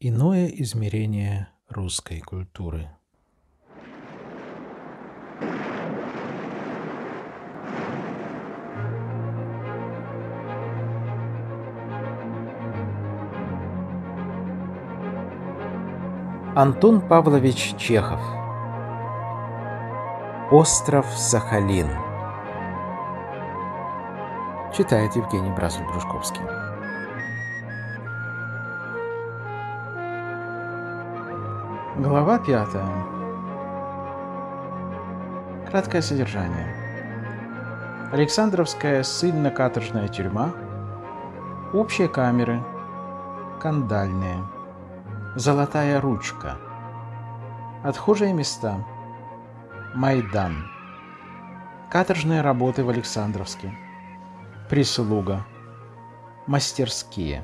Иное измерение русской культуры. Антон Павлович Чехов Остров Сахалин Читает Евгений Бразуль-Брюшковский Глава 5. Краткое содержание. Александровская ссыльно-каторжная тюрьма. Общие камеры. Кандальные. Золотая ручка. Отхожие места. Майдан. Каторжные работы в Александровске. Прислуга. Мастерские.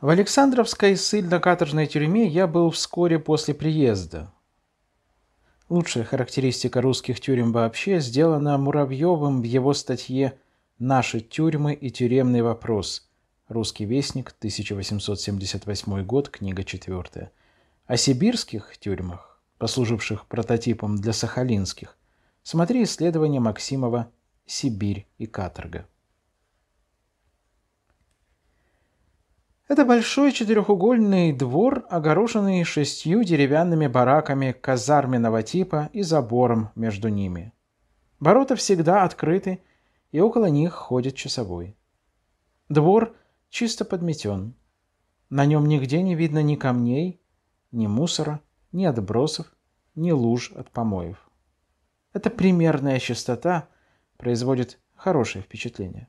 В Александровской ссыльно-каторжной тюрьме я был вскоре после приезда. Лучшая характеристика русских тюрем вообще сделана Муравьевым в его статье «Наши тюрьмы и тюремный вопрос. Русский вестник, 1878 год, книга 4». О сибирских тюрьмах, послуживших прототипом для сахалинских, смотри исследование Максимова «Сибирь и каторга». Это большой четырехугольный двор, огороженный шестью деревянными бараками казарменного типа и забором между ними. Ворота всегда открыты, и около них ходит часовой. Двор чисто подметен. На нем нигде не видно ни камней, ни мусора, ни отбросов, ни луж от помоев. Эта примерная чистота производит хорошее впечатление.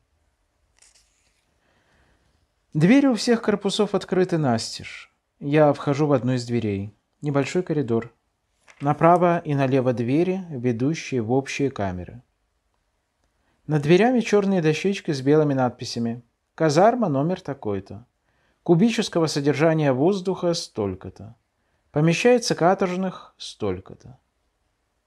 Двери у всех корпусов открыты настежь. Я вхожу в одну из дверей. Небольшой коридор. Направо и налево двери, ведущие в общие камеры. Над дверями черные дощечки с белыми надписями. Казарма номер такой-то. Кубического содержания воздуха столько-то. Помещается каторжных столько-то.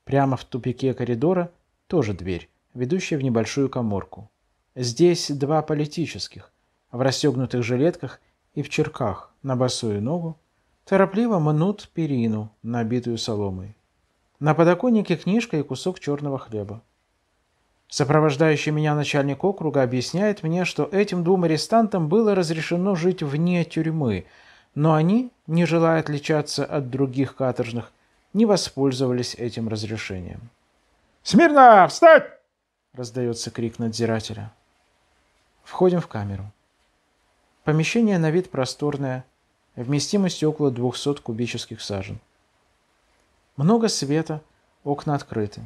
Прямо в тупике коридора тоже дверь, ведущая в небольшую коморку. Здесь два политических – в расстегнутых жилетках и в черках на босую ногу, торопливо мнут перину, набитую соломой. На подоконнике книжка и кусок черного хлеба. Сопровождающий меня начальник округа объясняет мне, что этим двум арестантам было разрешено жить вне тюрьмы, но они, не желая отличаться от других каторжных, не воспользовались этим разрешением. «Смирно! Встать!» — раздается крик надзирателя. Входим в камеру. Помещение на вид просторное, вместимостью около 200 кубических сажен. Много света, окна открыты.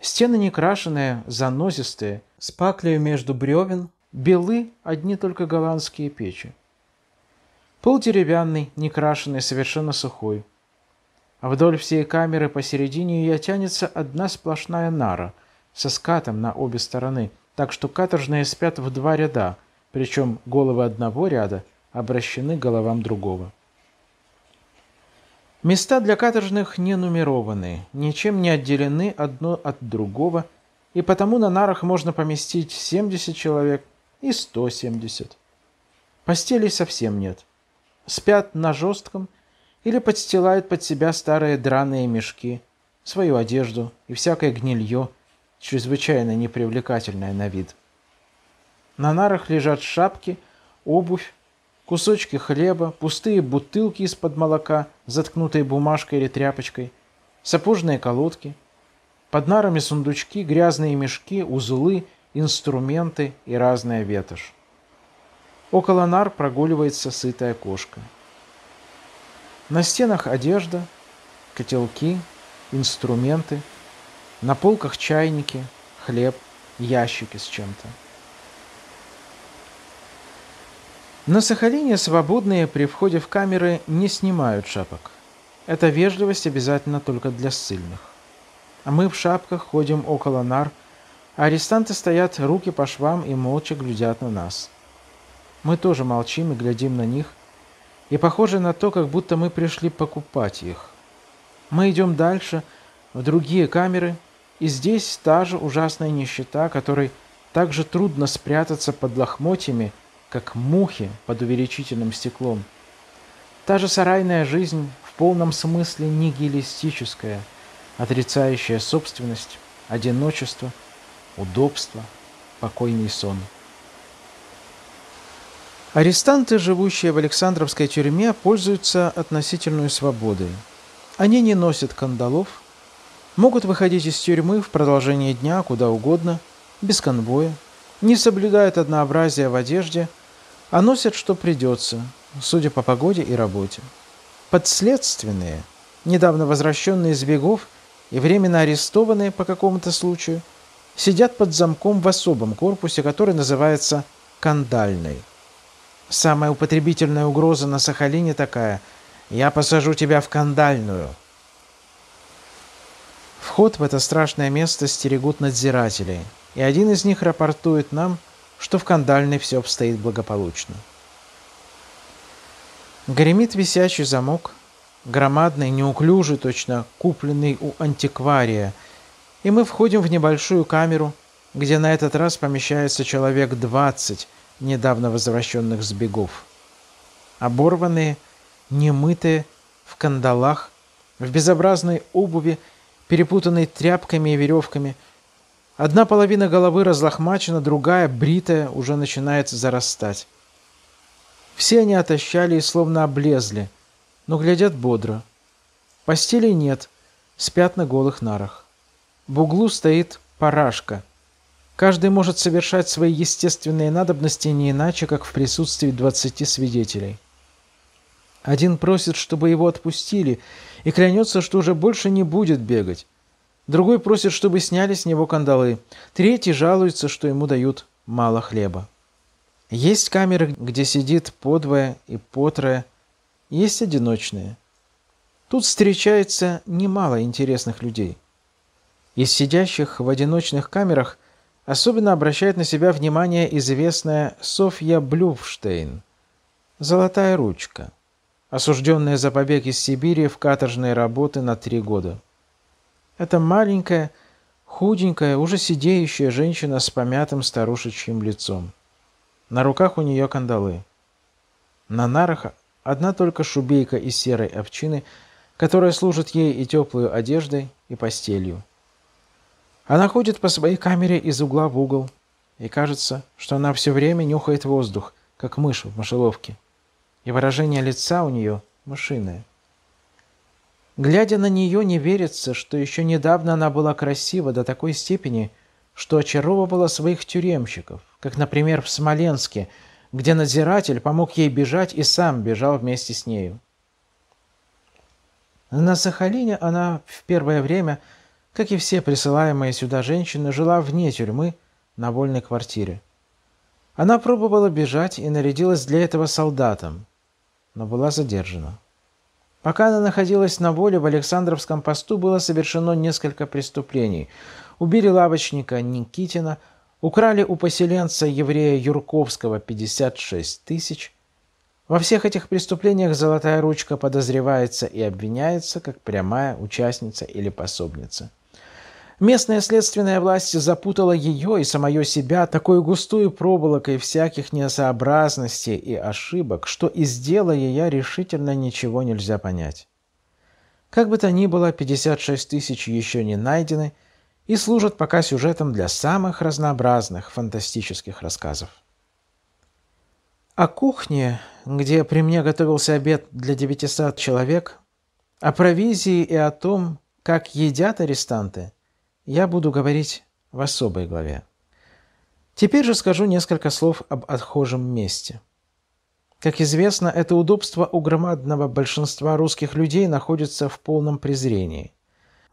Стены не крашеные, занозистые, с паклею между бревен, белы одни только голландские печи. Пол деревянный, не крашеный, совершенно сухой. А вдоль всей камеры посередине ее тянется одна сплошная нара со скатом на обе стороны, так что каторжные спят в два ряда – причем головы одного ряда обращены к головам другого. Места для каторжных не нумерованы, ничем не отделены одно от другого, и потому на нарах можно поместить 70 человек и 170. Постелей совсем нет. Спят на жестком или подстилают под себя старые драные мешки, свою одежду и всякое гнилье, чрезвычайно непривлекательное на вид – на нарах лежат шапки, обувь, кусочки хлеба, пустые бутылки из-под молока, заткнутые бумажкой или тряпочкой, сапожные колодки. Под нарами сундучки, грязные мешки, узлы, инструменты и разная ветошь. Около нар прогуливается сытая кошка. На стенах одежда, котелки, инструменты, на полках чайники, хлеб, ящики с чем-то. На Сахалине свободные при входе в камеры не снимают шапок. Эта вежливость обязательно только для ссыльных. А мы в шапках ходим около нар, а арестанты стоят руки по швам и молча глядят на нас. Мы тоже молчим и глядим на них, и похоже на то, как будто мы пришли покупать их. Мы идем дальше, в другие камеры, и здесь та же ужасная нищета, которой так же трудно спрятаться под лохмотьями – как мухи под увеличительным стеклом. Та же сарайная жизнь в полном смысле нигилистическая, отрицающая собственность, одиночество, удобство, покойный сон. Арестанты, живущие в Александровской тюрьме, пользуются относительной свободой. Они не носят кандалов, могут выходить из тюрьмы в продолжение дня куда угодно, без конвоя, не соблюдают однообразия в одежде – а носят, что придется, судя по погоде и работе. Подследственные, недавно возвращенные из бегов и временно арестованные по какому-то случаю, сидят под замком в особом корпусе, который называется «кандальный». Самая употребительная угроза на Сахалине такая «Я посажу тебя в кандальную». Вход в это страшное место стерегут надзиратели, и один из них рапортует нам – что в кандальной все обстоит благополучно. Гремит висячий замок, громадный, неуклюжий точно, купленный у антиквария, и мы входим в небольшую камеру, где на этот раз помещается человек 20 недавно возвращенных с бегов. Оборванные, немытые, в кандалах, в безобразной обуви, перепутанной тряпками и веревками – Одна половина головы разлохмачена, другая, бритая, уже начинает зарастать. Все они отощали и словно облезли, но глядят бодро. Постели нет, спят на голых нарах. В углу стоит парашка. Каждый может совершать свои естественные надобности не иначе, как в присутствии двадцати свидетелей. Один просит, чтобы его отпустили, и клянется, что уже больше не будет бегать. Другой просит, чтобы сняли с него кандалы. Третий жалуется, что ему дают мало хлеба. Есть камеры, где сидит подвое и потрое, есть одиночные. Тут встречается немало интересных людей. Из сидящих в одиночных камерах особенно обращает на себя внимание известная Софья Блюфштейн, «Золотая ручка», осужденная за побег из Сибири в каторжные работы на три года. Это маленькая, худенькая, уже сидеющая женщина с помятым старушечьим лицом. На руках у нее кандалы. На нарах одна только шубейка из серой овчины, которая служит ей и теплую одеждой, и постелью. Она ходит по своей камере из угла в угол, и кажется, что она все время нюхает воздух, как мышь в мышеловке. И выражение лица у нее мышиное – Глядя на нее, не верится, что еще недавно она была красива до такой степени, что очаровывала своих тюремщиков, как, например, в Смоленске, где надзиратель помог ей бежать и сам бежал вместе с нею. На Сахалине она в первое время, как и все присылаемые сюда женщины, жила вне тюрьмы на вольной квартире. Она пробовала бежать и нарядилась для этого солдатом, но была задержана. Пока она находилась на воле, в Александровском посту было совершено несколько преступлений. Убили лавочника Никитина, украли у поселенца еврея Юрковского 56 тысяч. Во всех этих преступлениях «Золотая ручка» подозревается и обвиняется как прямая участница или пособница. Местная следственная власть запутала ее и самое себя такой густой проволокой всяких несообразностей и ошибок, что из дела ее решительно ничего нельзя понять. Как бы то ни было, 56 тысяч еще не найдены и служат пока сюжетом для самых разнообразных фантастических рассказов. О кухне, где при мне готовился обед для 900 человек, о провизии и о том, как едят арестанты – я буду говорить в особой главе. Теперь же скажу несколько слов об отхожем месте. Как известно, это удобство у громадного большинства русских людей находится в полном презрении.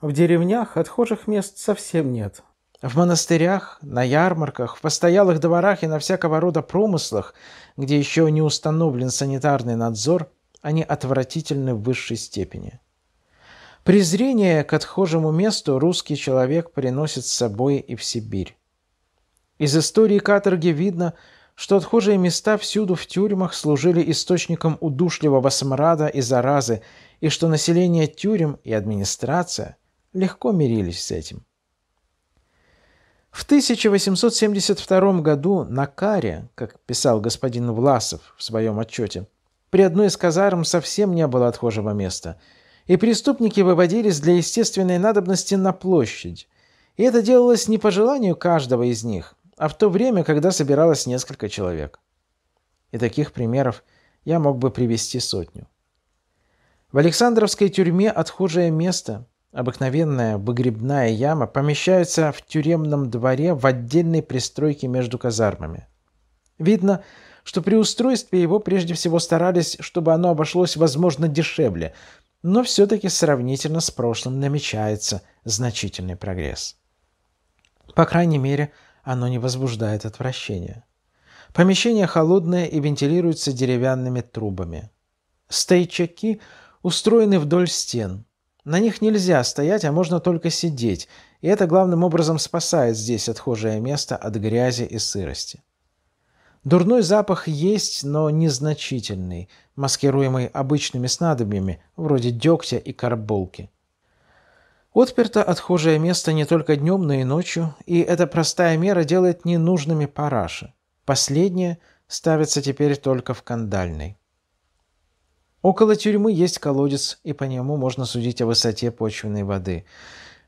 В деревнях отхожих мест совсем нет. В монастырях, на ярмарках, в постоялых дворах и на всякого рода промыслах, где еще не установлен санитарный надзор, они отвратительны в высшей степени – Презрение к отхожему месту русский человек приносит с собой и в Сибирь. Из истории каторги видно, что отхожие места всюду в тюрьмах служили источником удушливого смрада и заразы, и что население тюрем и администрация легко мирились с этим. В 1872 году на Каре, как писал господин Власов в своем отчете, при одной из казарм совсем не было отхожего места – и преступники выводились для естественной надобности на площадь. И это делалось не по желанию каждого из них, а в то время, когда собиралось несколько человек. И таких примеров я мог бы привести сотню. В Александровской тюрьме отхожее место, обыкновенная выгребная яма, помещается в тюремном дворе в отдельной пристройке между казармами. Видно, что при устройстве его прежде всего старались, чтобы оно обошлось, возможно, дешевле – но все-таки сравнительно с прошлым намечается значительный прогресс. По крайней мере, оно не возбуждает отвращения. Помещение холодное и вентилируется деревянными трубами. Стейчаки устроены вдоль стен. На них нельзя стоять, а можно только сидеть, и это главным образом спасает здесь отхожее место от грязи и сырости. Дурной запах есть, но незначительный, маскируемый обычными снадобьями, вроде дегтя и карболки. Отперто отхожее место не только днем, но и ночью, и эта простая мера делает ненужными параши. Последнее ставится теперь только в кандальной. Около тюрьмы есть колодец, и по нему можно судить о высоте почвенной воды.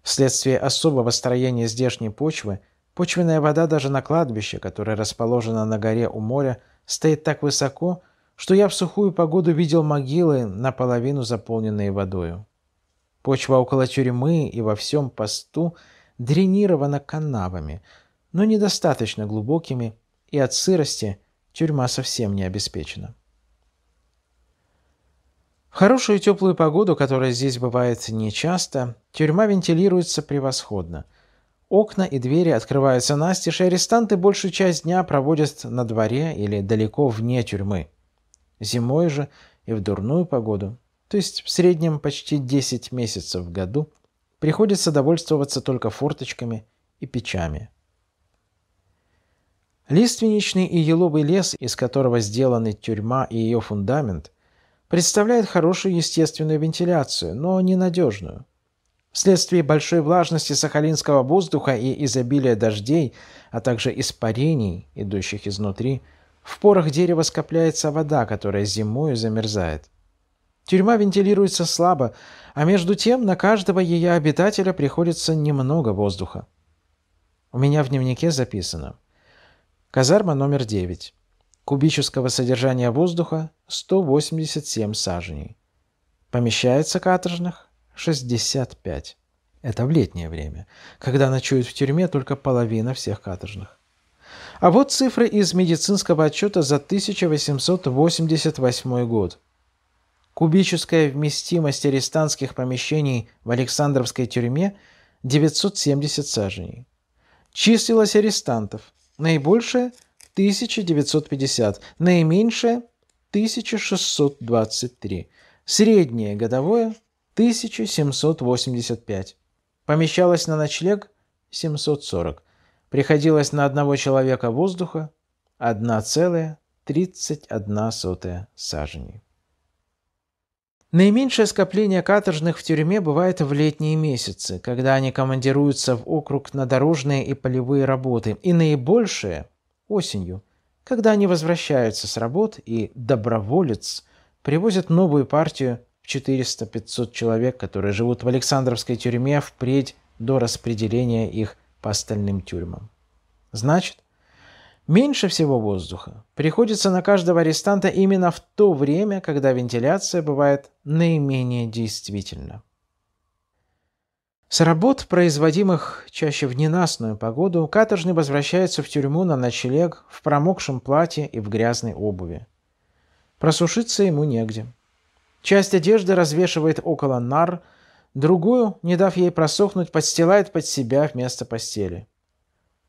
Вследствие особого строения здешней почвы – Почвенная вода даже на кладбище, которое расположено на горе у моря, стоит так высоко, что я в сухую погоду видел могилы, наполовину заполненные водою. Почва около тюрьмы и во всем посту дренирована канавами, но недостаточно глубокими, и от сырости тюрьма совсем не обеспечена. В хорошую теплую погоду, которая здесь бывает нечасто, тюрьма вентилируется превосходно – Окна и двери открываются настежь, и арестанты большую часть дня проводят на дворе или далеко вне тюрьмы. Зимой же и в дурную погоду, то есть в среднем почти 10 месяцев в году, приходится довольствоваться только форточками и печами. Лиственничный и еловый лес, из которого сделаны тюрьма и ее фундамент, представляет хорошую естественную вентиляцию, но ненадежную – Вследствие большой влажности сахалинского воздуха и изобилия дождей, а также испарений, идущих изнутри, в порах дерева скопляется вода, которая зимою замерзает. Тюрьма вентилируется слабо, а между тем на каждого ее обитателя приходится немного воздуха. У меня в дневнике записано. Казарма номер 9. Кубического содержания воздуха 187 саженей. Помещается каторжных 65. Это в летнее время, когда ночует в тюрьме только половина всех каторжных. А вот цифры из медицинского отчета за 1888 год. Кубическая вместимость арестантских помещений в Александровской тюрьме 970 саженей. Числилось арестантов. Наибольшее – 1950, наименьшее – 1623, среднее годовое 1785. Помещалось на ночлег 740. Приходилось на одного человека воздуха 1,31 сажени. Наименьшее скопление каторжных в тюрьме бывает в летние месяцы, когда они командируются в округ на дорожные и полевые работы, и наибольшее – осенью, когда они возвращаются с работ и доброволец привозит новую партию 400-500 человек, которые живут в Александровской тюрьме впредь до распределения их по остальным тюрьмам. Значит, меньше всего воздуха приходится на каждого арестанта именно в то время, когда вентиляция бывает наименее действительна. С работ, производимых чаще в ненастную погоду, каторжный возвращается в тюрьму на ночлег в промокшем платье и в грязной обуви. Просушиться ему негде – Часть одежды развешивает около нар, другую, не дав ей просохнуть, подстилает под себя вместо постели.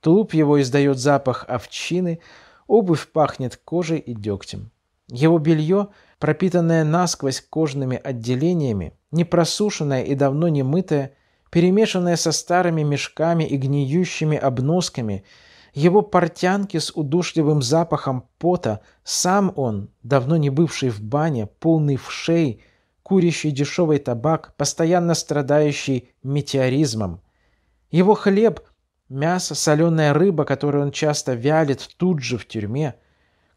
Тулуп его издает запах овчины, обувь пахнет кожей и дегтем. Его белье, пропитанное насквозь кожными отделениями, непросушенное и давно не мытое, перемешанное со старыми мешками и гниющими обносками – его портянки с удушливым запахом пота, сам он, давно не бывший в бане, полный в шеи, курящий дешевый табак, постоянно страдающий метеоризмом. Его хлеб, мясо, соленая рыба, которую он часто вялит тут же в тюрьме,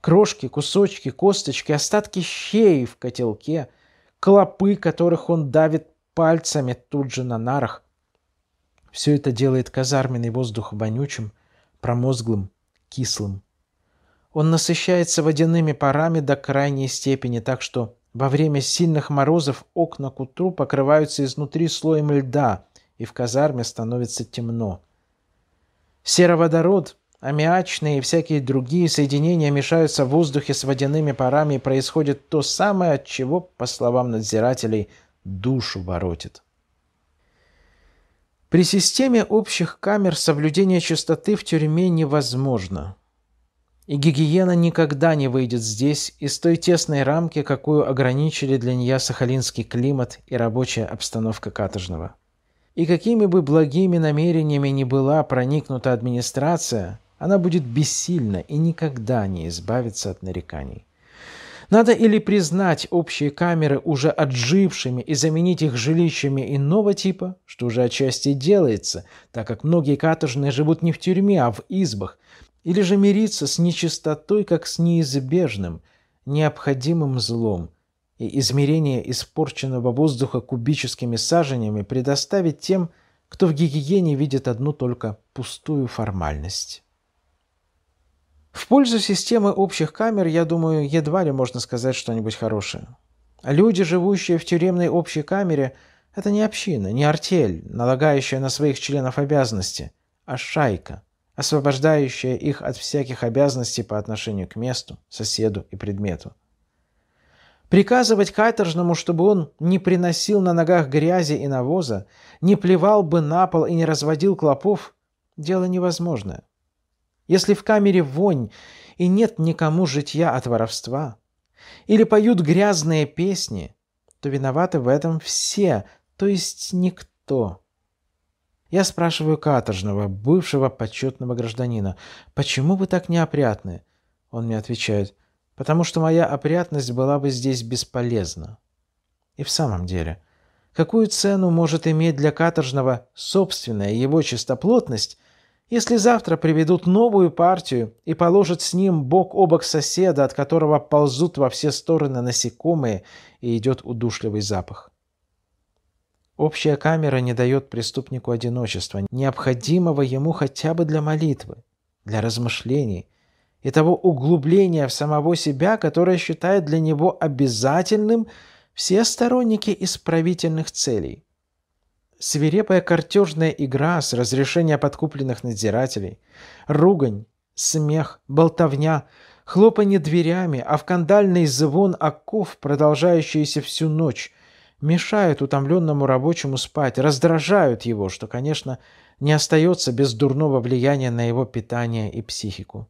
крошки, кусочки, косточки, остатки щей в котелке, клопы, которых он давит пальцами тут же на нарах. Все это делает казарменный воздух вонючим, промозглым, кислым. Он насыщается водяными парами до крайней степени, так что во время сильных морозов окна к утру покрываются изнутри слоем льда, и в казарме становится темно. Сероводород, аммиачные и всякие другие соединения мешаются в воздухе с водяными парами, и происходит то самое, от чего, по словам надзирателей, душу воротит. При системе общих камер соблюдение чистоты в тюрьме невозможно. И гигиена никогда не выйдет здесь из той тесной рамки, какую ограничили для нее сахалинский климат и рабочая обстановка каторжного. И какими бы благими намерениями ни была проникнута администрация, она будет бессильна и никогда не избавится от нареканий. Надо или признать общие камеры уже отжившими и заменить их жилищами иного типа, что уже отчасти делается, так как многие каторжные живут не в тюрьме, а в избах, или же мириться с нечистотой как с неизбежным, необходимым злом, и измерение испорченного воздуха кубическими саженями предоставить тем, кто в гигиене видит одну только пустую формальность. В пользу системы общих камер, я думаю, едва ли можно сказать что-нибудь хорошее. Люди, живущие в тюремной общей камере, это не община, не артель, налагающая на своих членов обязанности, а шайка, освобождающая их от всяких обязанностей по отношению к месту, соседу и предмету. Приказывать каторжному, чтобы он не приносил на ногах грязи и навоза, не плевал бы на пол и не разводил клопов – дело невозможное если в камере вонь и нет никому житья от воровства, или поют грязные песни, то виноваты в этом все, то есть никто. Я спрашиваю каторжного, бывшего почетного гражданина, почему вы так неопрятны? Он мне отвечает, потому что моя опрятность была бы здесь бесполезна. И в самом деле, какую цену может иметь для каторжного собственная его чистоплотность, если завтра приведут новую партию и положат с ним бок о бок соседа, от которого ползут во все стороны насекомые и идет удушливый запах. Общая камера не дает преступнику одиночества, необходимого ему хотя бы для молитвы, для размышлений и того углубления в самого себя, которое считает для него обязательным все сторонники исправительных целей – свирепая картежная игра с разрешения подкупленных надзирателей, ругань, смех, болтовня, хлопанье дверями, а вкандальный звон оков, продолжающийся всю ночь, мешают утомленному рабочему спать, раздражают его, что, конечно, не остается без дурного влияния на его питание и психику.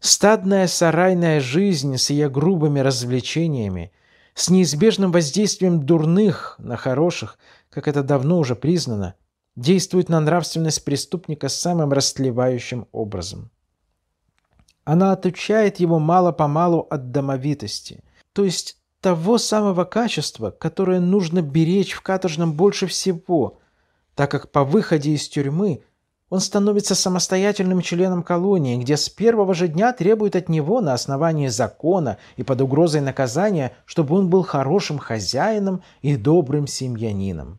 Стадная сарайная жизнь с ее грубыми развлечениями, с неизбежным воздействием дурных на хороших, как это давно уже признано, действует на нравственность преступника самым растлевающим образом. Она отучает его мало-помалу от домовитости, то есть того самого качества, которое нужно беречь в каторжном больше всего, так как по выходе из тюрьмы он становится самостоятельным членом колонии, где с первого же дня требуют от него на основании закона и под угрозой наказания, чтобы он был хорошим хозяином и добрым семьянином.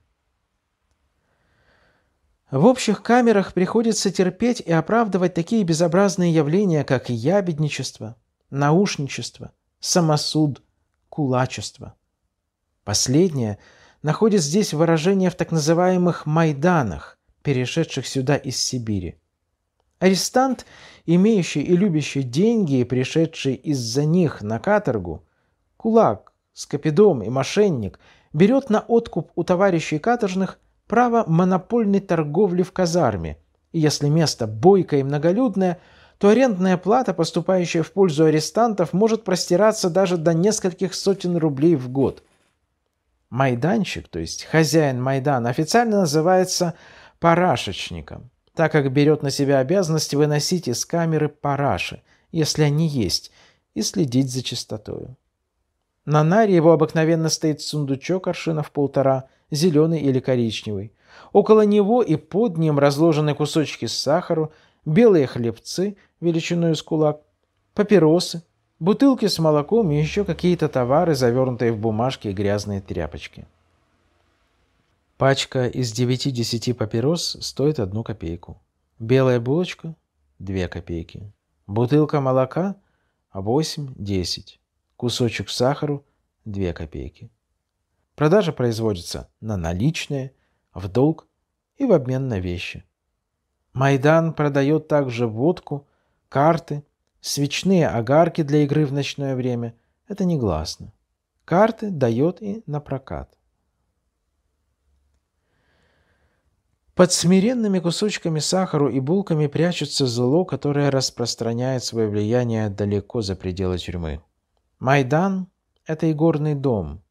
В общих камерах приходится терпеть и оправдывать такие безобразные явления, как ябедничество, наушничество, самосуд, кулачество. Последнее находит здесь выражение в так называемых «майданах», перешедших сюда из Сибири. Арестант, имеющий и любящий деньги и пришедший из-за них на каторгу, кулак, скопидом и мошенник, берет на откуп у товарищей каторжных право монопольной торговли в казарме, и если место бойкое и многолюдное, то арендная плата, поступающая в пользу арестантов, может простираться даже до нескольких сотен рублей в год. Майданчик, то есть хозяин Майдана, официально называется парашечником, так как берет на себя обязанность выносить из камеры параши, если они есть, и следить за чистотою. На наре его обыкновенно стоит сундучок аршинов полтора, зеленый или коричневый. Около него и под ним разложены кусочки сахара, белые хлебцы величиной с кулак, папиросы, бутылки с молоком и еще какие-то товары, завернутые в бумажки и грязные тряпочки. Пачка из 9-10 папирос стоит одну копейку. Белая булочка – 2 копейки. Бутылка молока – 8-10. Кусочек сахару – 2 копейки. Продажа производится на наличные, в долг и в обмен на вещи. Майдан продает также водку, карты, свечные огарки для игры в ночное время. Это негласно. Карты дает и на прокат. Под смиренными кусочками сахару и булками прячется зло, которое распространяет свое влияние далеко за пределы тюрьмы. Майдан – это игорный дом,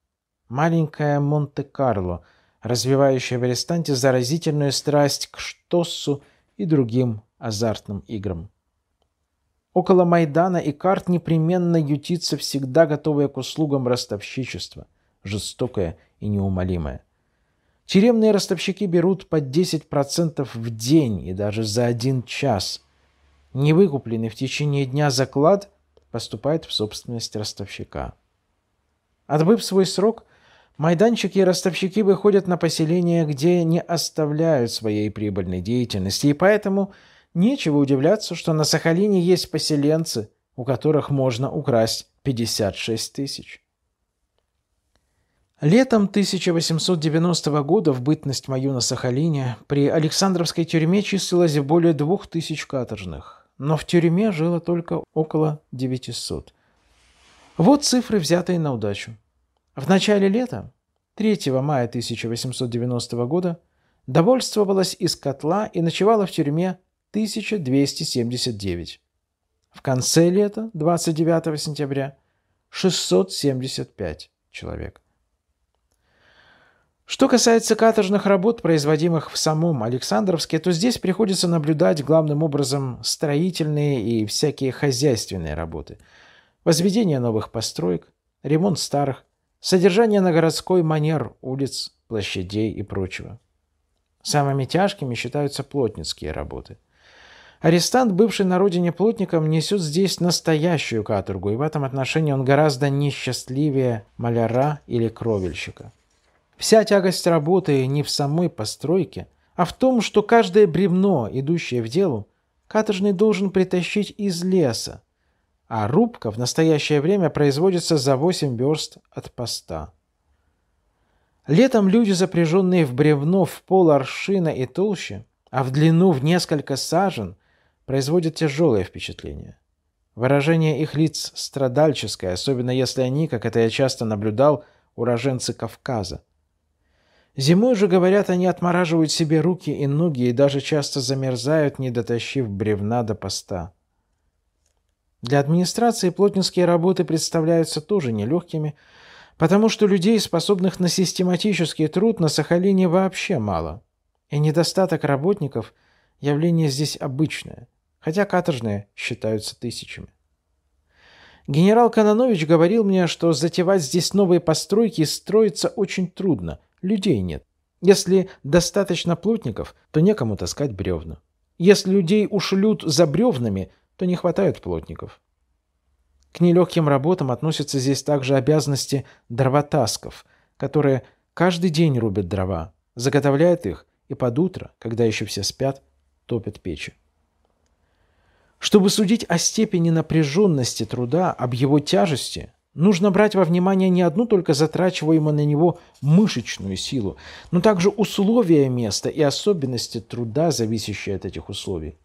маленькое Монте-Карло, развивающее в арестанте заразительную страсть к штоссу и другим азартным играм. Около Майдана и карт непременно ютится всегда готовое к услугам ростовщичество, жестокое и неумолимое – Тюремные ростовщики берут по 10% в день и даже за один час. Невыкупленный в течение дня заклад поступает в собственность ростовщика. Отбыв свой срок, майданчики и ростовщики выходят на поселения, где не оставляют своей прибыльной деятельности, и поэтому нечего удивляться, что на Сахалине есть поселенцы, у которых можно украсть 56 тысяч. Летом 1890 года в бытность мою на Сахалине при Александровской тюрьме числилось более двух тысяч каторжных, но в тюрьме жило только около 900. Вот цифры, взятые на удачу. В начале лета, 3 мая 1890 года, довольствовалась из котла и ночевала в тюрьме 1279. В конце лета, 29 сентября, 675 человек – что касается каторжных работ, производимых в самом Александровске, то здесь приходится наблюдать главным образом строительные и всякие хозяйственные работы. Возведение новых построек, ремонт старых, содержание на городской манер улиц, площадей и прочего. Самыми тяжкими считаются плотницкие работы. Арестант, бывший на родине плотником, несет здесь настоящую каторгу, и в этом отношении он гораздо несчастливее маляра или кровельщика. Вся тягость работы не в самой постройке, а в том, что каждое бревно, идущее в делу, каторжный должен притащить из леса, а рубка в настоящее время производится за 8 верст от поста. Летом люди, запряженные в бревно в пол аршина и толще, а в длину в несколько сажен, производят тяжелое впечатление. Выражение их лиц страдальческое, особенно если они, как это я часто наблюдал, уроженцы Кавказа. Зимой же, говорят, они отмораживают себе руки и ноги и даже часто замерзают, не дотащив бревна до поста. Для администрации плотницкие работы представляются тоже нелегкими, потому что людей, способных на систематический труд, на Сахалине вообще мало. И недостаток работников – явление здесь обычное, хотя каторжные считаются тысячами. Генерал Кононович говорил мне, что затевать здесь новые постройки строится очень трудно – людей нет. Если достаточно плотников, то некому таскать бревна. Если людей ушлют за бревнами, то не хватает плотников. К нелегким работам относятся здесь также обязанности дровотасков, которые каждый день рубят дрова, заготовляют их и под утро, когда еще все спят, топят печи. Чтобы судить о степени напряженности труда, об его тяжести, Нужно брать во внимание не одну только затрачиваемую на него мышечную силу, но также условия места и особенности труда, зависящие от этих условий.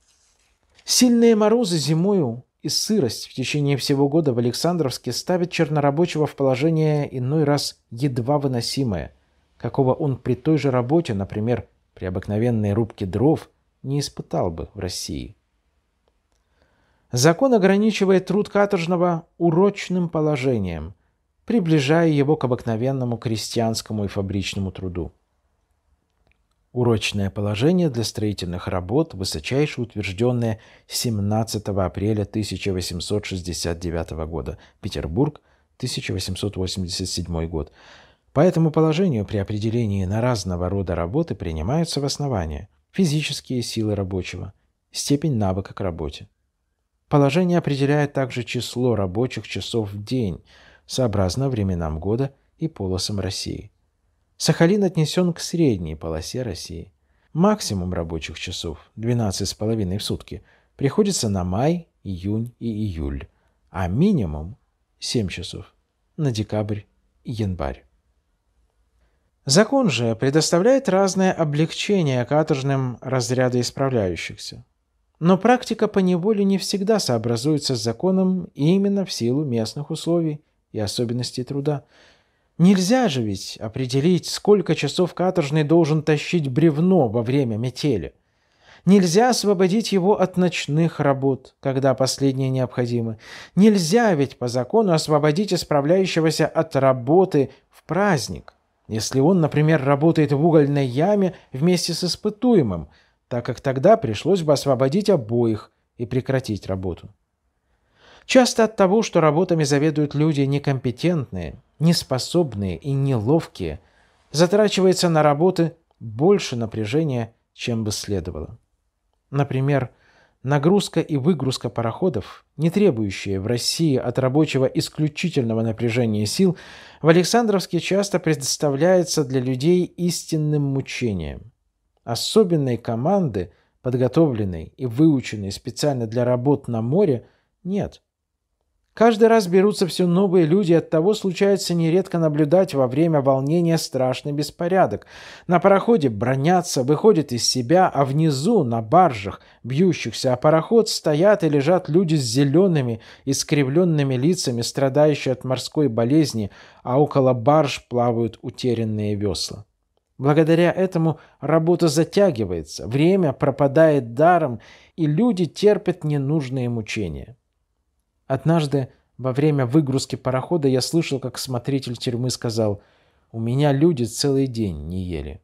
Сильные морозы зимою и сырость в течение всего года в Александровске ставят чернорабочего в положение иной раз едва выносимое, какого он при той же работе, например, при обыкновенной рубке дров, не испытал бы в России. Закон ограничивает труд каторжного урочным положением, приближая его к обыкновенному крестьянскому и фабричному труду. Урочное положение для строительных работ, высочайше утвержденное 17 апреля 1869 года, Петербург, 1887 год. По этому положению при определении на разного рода работы принимаются в основание физические силы рабочего, степень навыка к работе, Положение определяет также число рабочих часов в день, сообразно временам года и полосам России. Сахалин отнесен к средней полосе России. Максимум рабочих часов, 12,5 в сутки, приходится на май, июнь и июль, а минимум 7 часов на декабрь и январь. Закон же предоставляет разное облегчение каторжным разряда исправляющихся. Но практика по неволе не всегда сообразуется с законом именно в силу местных условий и особенностей труда. Нельзя же ведь определить, сколько часов каторжный должен тащить бревно во время метели. Нельзя освободить его от ночных работ, когда последние необходимы. Нельзя ведь по закону освободить исправляющегося от работы в праздник, если он, например, работает в угольной яме вместе с испытуемым – так как тогда пришлось бы освободить обоих и прекратить работу. Часто от того, что работами заведуют люди некомпетентные, неспособные и неловкие, затрачивается на работы больше напряжения, чем бы следовало. Например, нагрузка и выгрузка пароходов, не требующие в России от рабочего исключительного напряжения сил, в Александровске часто представляется для людей истинным мучением – Особенной команды, подготовленной и выученной специально для работ на море, нет. Каждый раз берутся все новые люди, от того случается нередко наблюдать во время волнения страшный беспорядок. На пароходе бронятся, выходят из себя, а внизу, на баржах, бьющихся о пароход, стоят и лежат люди с зелеными, искривленными лицами, страдающие от морской болезни, а около барж плавают утерянные весла. Благодаря этому работа затягивается, время пропадает даром, и люди терпят ненужные мучения. Однажды во время выгрузки парохода я слышал, как смотритель тюрьмы сказал «У меня люди целый день не ели».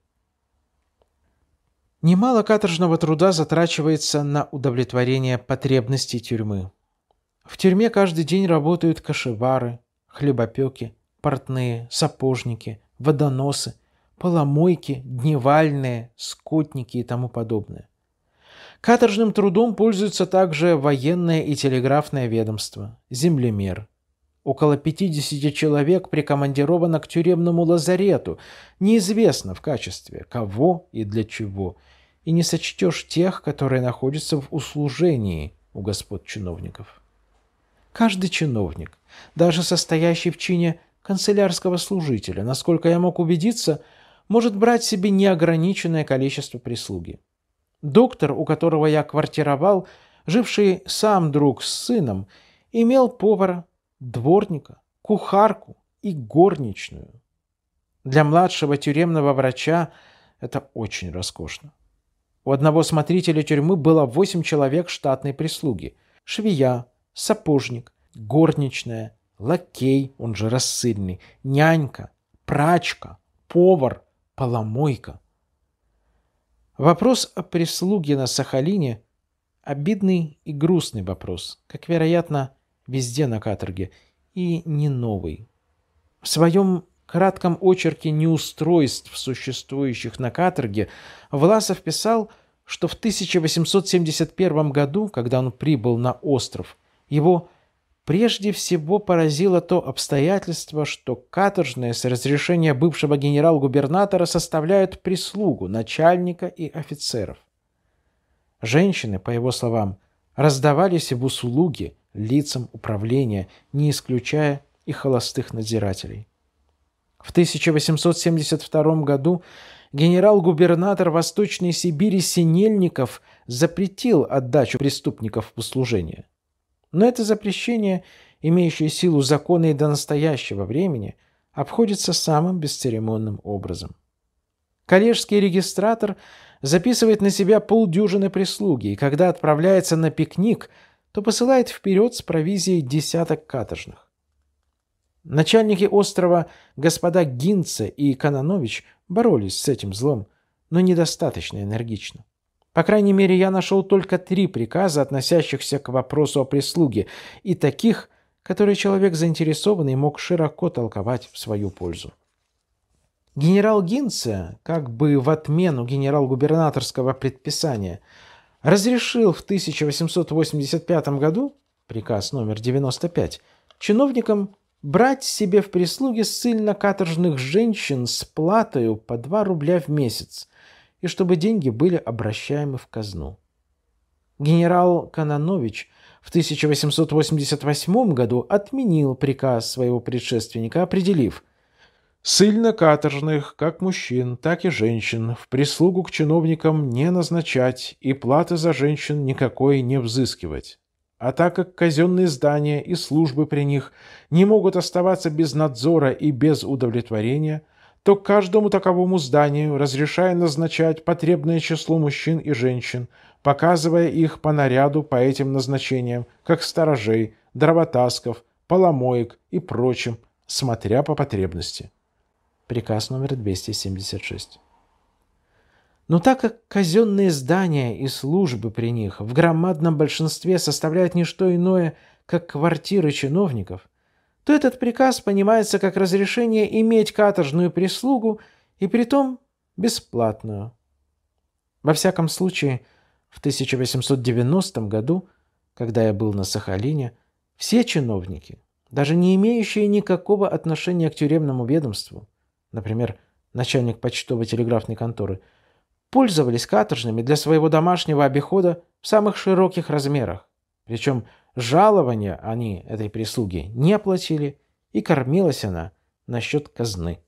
Немало каторжного труда затрачивается на удовлетворение потребностей тюрьмы. В тюрьме каждый день работают кошевары, хлебопеки, портные, сапожники, водоносы – поломойки, дневальные, скотники и тому подобное. Каторжным трудом пользуются также военное и телеграфное ведомство, землемер. Около 50 человек прикомандировано к тюремному лазарету, неизвестно в качестве кого и для чего, и не сочтешь тех, которые находятся в услужении у господ чиновников. Каждый чиновник, даже состоящий в чине канцелярского служителя, насколько я мог убедиться – может брать себе неограниченное количество прислуги. Доктор, у которого я квартировал, живший сам друг с сыном, имел повара, дворника, кухарку и горничную. Для младшего тюремного врача это очень роскошно. У одного смотрителя тюрьмы было восемь человек штатной прислуги. Швея, сапожник, горничная, лакей, он же рассыльный, нянька, прачка, повар – Поломойка. Вопрос о прислуге на Сахалине – обидный и грустный вопрос, как, вероятно, везде на каторге, и не новый. В своем кратком очерке неустройств, существующих на каторге, Власов писал, что в 1871 году, когда он прибыл на остров, его – Прежде всего поразило то обстоятельство, что каторжные с разрешения бывшего генерал-губернатора составляют прислугу начальника и офицеров. Женщины, по его словам, раздавались в услуги лицам управления, не исключая и холостых надзирателей. В 1872 году генерал-губернатор Восточной Сибири Синельников запретил отдачу преступников в услужение. Но это запрещение, имеющее силу закона и до настоящего времени, обходится самым бесцеремонным образом. Коллежский регистратор записывает на себя полдюжины прислуги, и когда отправляется на пикник, то посылает вперед с провизией десяток каторжных. Начальники острова господа Гинце и Кананович боролись с этим злом, но недостаточно энергично. По крайней мере, я нашел только три приказа, относящихся к вопросу о прислуге, и таких, которые человек заинтересованный мог широко толковать в свою пользу. Генерал Гинце, как бы в отмену генерал-губернаторского предписания, разрешил в 1885 году, приказ номер 95, чиновникам брать себе в прислуги ссыльно-каторжных женщин с платою по 2 рубля в месяц – и чтобы деньги были обращаемы в казну. Генерал Кананович в 1888 году отменил приказ своего предшественника, определив «Ссыльно-каторжных, как мужчин, так и женщин, в прислугу к чиновникам не назначать и платы за женщин никакой не взыскивать». А так как казенные здания и службы при них не могут оставаться без надзора и без удовлетворения – то каждому таковому зданию разрешая назначать потребное число мужчин и женщин, показывая их по наряду по этим назначениям, как сторожей, дровотасков, поломоек и прочим, смотря по потребности. Приказ номер 276. Но так как казенные здания и службы при них в громадном большинстве составляют не что иное, как квартиры чиновников, то этот приказ понимается как разрешение иметь каторжную прислугу и притом бесплатную. Во всяком случае, в 1890 году, когда я был на Сахалине, все чиновники, даже не имеющие никакого отношения к тюремному ведомству, например, начальник почтово-телеграфной конторы, пользовались каторжными для своего домашнего обихода в самых широких размерах. Причем Жалования они этой прислуги не оплатили, и кормилась она на счет казны.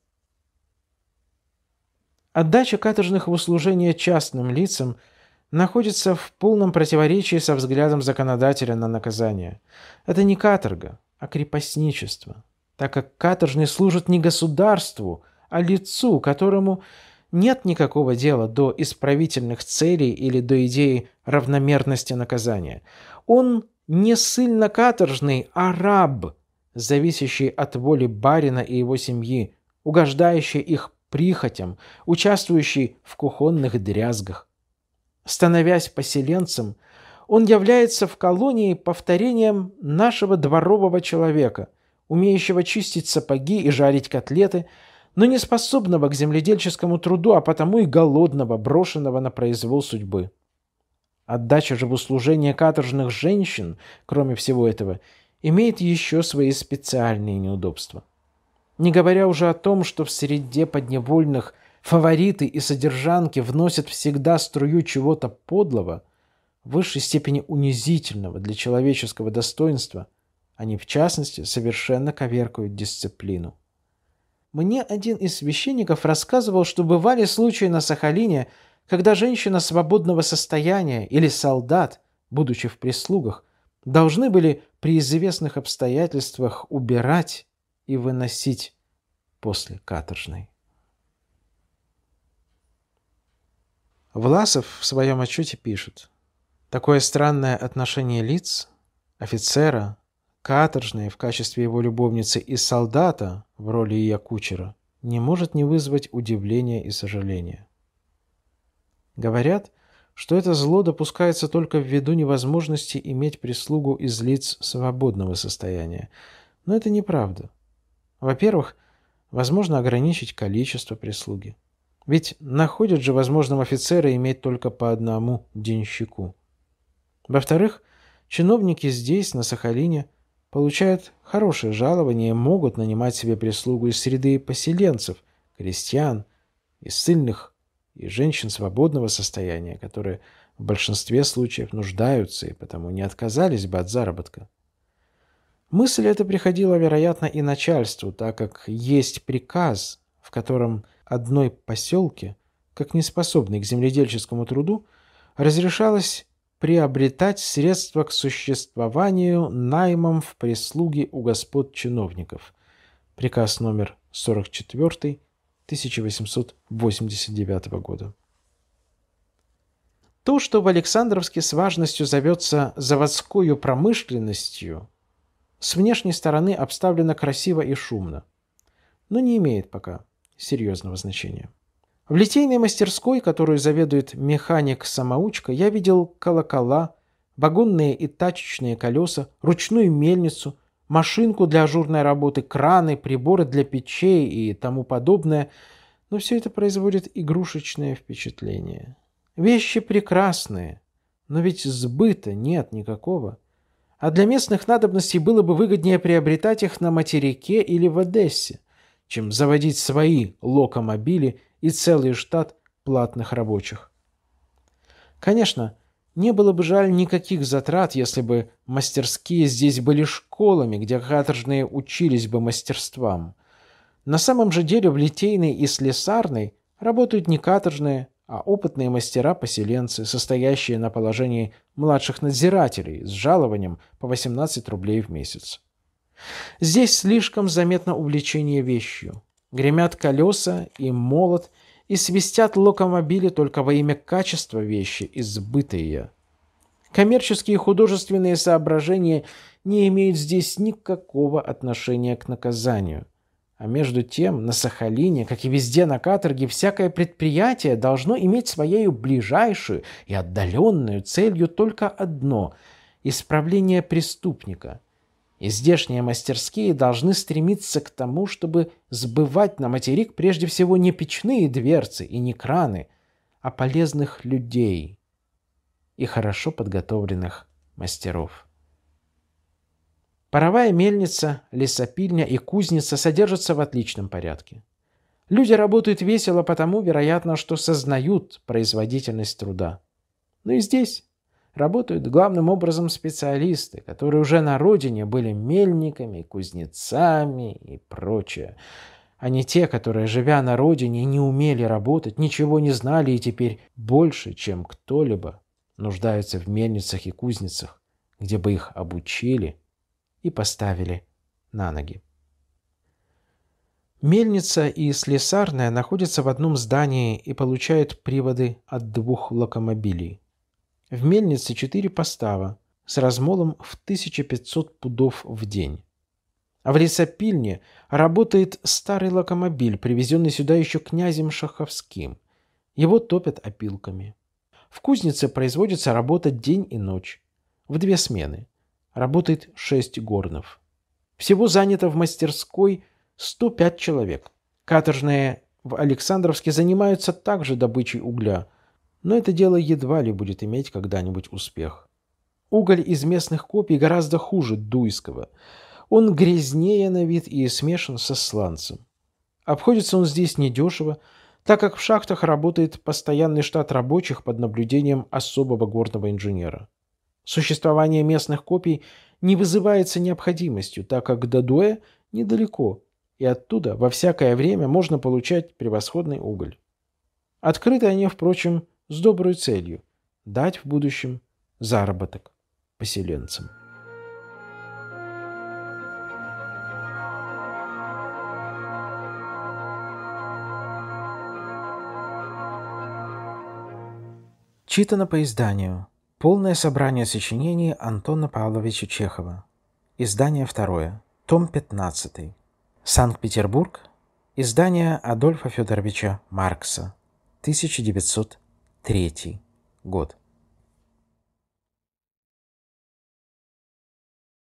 Отдача каторжных в услужение частным лицам находится в полном противоречии со взглядом законодателя на наказание. Это не каторга, а крепостничество, так как каторжный служит не государству, а лицу, которому нет никакого дела до исправительных целей или до идеи равномерности наказания. Он не ссыльно-каторжный, а раб, зависящий от воли барина и его семьи, угождающий их прихотям, участвующий в кухонных дрязгах. Становясь поселенцем, он является в колонии повторением нашего дворового человека, умеющего чистить сапоги и жарить котлеты, но не способного к земледельческому труду, а потому и голодного, брошенного на произвол судьбы. Отдача же в услужение каторжных женщин, кроме всего этого, имеет еще свои специальные неудобства. Не говоря уже о том, что в среде подневольных фавориты и содержанки вносят всегда струю чего-то подлого, в высшей степени унизительного для человеческого достоинства, они в частности совершенно коверкают дисциплину. Мне один из священников рассказывал, что бывали случаи на Сахалине – когда женщина свободного состояния или солдат, будучи в прислугах, должны были при известных обстоятельствах убирать и выносить после каторжной. Власов в своем отчете пишет, «Такое странное отношение лиц, офицера, каторжной в качестве его любовницы и солдата в роли ее кучера, не может не вызвать удивления и сожаления. Говорят, что это зло допускается только ввиду невозможности иметь прислугу из лиц свободного состояния. Но это неправда. Во-первых, возможно ограничить количество прислуги. Ведь находят же возможным офицера иметь только по одному денщику. Во-вторых, чиновники здесь, на Сахалине, получают хорошее жалование и могут нанимать себе прислугу из среды поселенцев, крестьян, из сильных и женщин свободного состояния, которые в большинстве случаев нуждаются и потому не отказались бы от заработка. Мысль эта приходила, вероятно, и начальству, так как есть приказ, в котором одной поселке, как неспособной к земледельческому труду, разрешалось приобретать средства к существованию наймом в прислуге у господ чиновников. Приказ номер 44 1889 года. То, что в Александровске с важностью зовется заводской промышленностью, с внешней стороны обставлено красиво и шумно, но не имеет пока серьезного значения. В литейной мастерской, которую заведует механик-самоучка, я видел колокола, вагонные и тачечные колеса, ручную мельницу, машинку для ажурной работы, краны, приборы для печей и тому подобное, но все это производит игрушечное впечатление. Вещи прекрасные, но ведь сбыта нет никакого. А для местных надобностей было бы выгоднее приобретать их на материке или в Одессе, чем заводить свои локомобили и целый штат платных рабочих. Конечно, не было бы жаль никаких затрат, если бы мастерские здесь были школами, где каторжные учились бы мастерствам. На самом же деле в литейной и слесарной работают не каторжные, а опытные мастера-поселенцы, состоящие на положении младших надзирателей с жалованием по 18 рублей в месяц. Здесь слишком заметно увлечение вещью. Гремят колеса и молот – и свистят локомобили только во имя качества вещи и Коммерческие и художественные соображения не имеют здесь никакого отношения к наказанию. А между тем, на Сахалине, как и везде на каторге, всякое предприятие должно иметь своею ближайшую и отдаленную целью только одно – исправление преступника – и здешние мастерские должны стремиться к тому, чтобы сбывать на материк прежде всего не печные дверцы и не краны, а полезных людей и хорошо подготовленных мастеров. Паровая мельница, лесопильня и кузница содержатся в отличном порядке. Люди работают весело потому, вероятно, что сознают производительность труда. Но и здесь работают главным образом специалисты, которые уже на родине были мельниками, кузнецами и прочее, а не те, которые, живя на родине, не умели работать, ничего не знали и теперь больше, чем кто-либо, нуждаются в мельницах и кузницах, где бы их обучили и поставили на ноги. Мельница и слесарная находятся в одном здании и получают приводы от двух локомобилей. В мельнице четыре постава с размолом в 1500 пудов в день. А в лесопильне работает старый локомобиль, привезенный сюда еще князем Шаховским. Его топят опилками. В кузнице производится работа день и ночь. В две смены. Работает шесть горнов. Всего занято в мастерской 105 человек. Каторжные в Александровске занимаются также добычей угля, но это дело едва ли будет иметь когда-нибудь успех. Уголь из местных копий гораздо хуже дуйского. Он грязнее на вид и смешан со сланцем. Обходится он здесь недешево, так как в шахтах работает постоянный штат рабочих под наблюдением особого горного инженера. Существование местных копий не вызывается необходимостью, так как до Дуэ недалеко, и оттуда во всякое время можно получать превосходный уголь. Открыты они, впрочем, с доброй целью – дать в будущем заработок поселенцам. Читано по изданию. Полное собрание сочинений Антона Павловича Чехова. Издание второе. Том 15. Санкт-Петербург. Издание Адольфа Федоровича Маркса. 1900 1973 год.